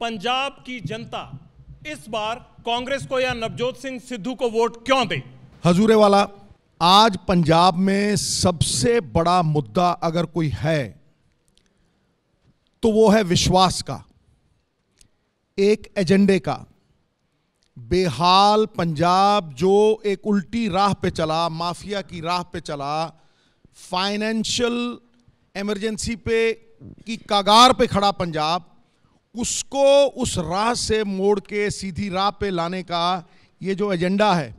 पंजाब की जनता इस बार कांग्रेस को या नवजोत सिंह सिद्धू को वोट क्यों दे हजूरे वाला आज पंजाब में सबसे बड़ा मुद्दा अगर कोई है तो वो है विश्वास का एक एजेंडे का बेहाल पंजाब जो एक उल्टी राह पे चला माफिया की राह पे चला फाइनेंशियल इमरजेंसी पे की कागार पे खड़ा पंजाब उसको उस राह से मोड़ के सीधी राह पे लाने का ये जो एजेंडा है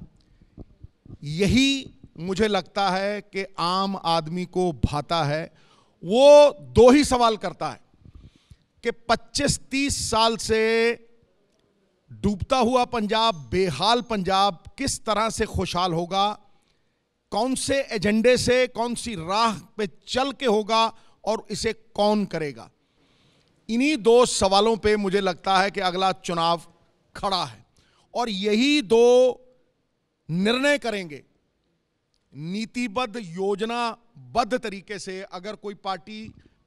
यही मुझे लगता है कि आम आदमी को भाता है वो दो ही सवाल करता है कि 25-30 साल से डूबता हुआ पंजाब बेहाल पंजाब किस तरह से खुशहाल होगा कौन से एजेंडे से कौन सी राह पे चल के होगा और इसे कौन करेगा इन्हीं दो सवालों पे मुझे लगता है कि अगला चुनाव खड़ा है और यही दो निर्णय करेंगे नीतिबद्ध योजनाबद्ध तरीके से अगर कोई पार्टी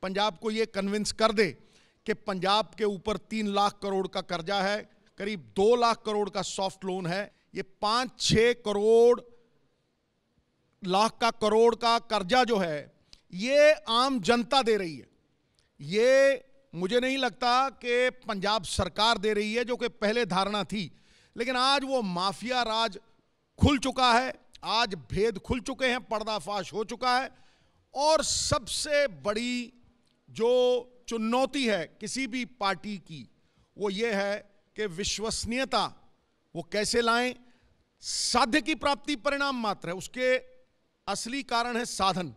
पंजाब को ये कन्विंस कर दे कि पंजाब के ऊपर तीन लाख करोड़ का कर्जा है करीब दो लाख करोड़ का सॉफ्ट लोन है ये पाँच छः करोड़ लाख का करोड़ का कर्जा जो है ये आम जनता दे रही है ये मुझे नहीं लगता कि पंजाब सरकार दे रही है जो कि पहले धारणा थी लेकिन आज वो माफिया राज खुल चुका है आज भेद खुल चुके हैं पर्दाफाश हो चुका है और सबसे बड़ी जो चुनौती है किसी भी पार्टी की वो ये है कि विश्वसनीयता वो कैसे लाएं साध्य की प्राप्ति परिणाम मात्र है उसके असली कारण है साधन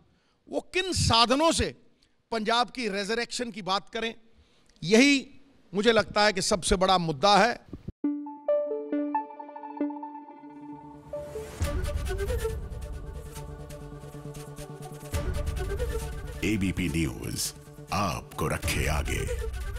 वो किन साधनों से पंजाब की रेजरेक्शन की बात करें यही मुझे लगता है कि सबसे बड़ा मुद्दा है एबीपी न्यूज आपको रखे आगे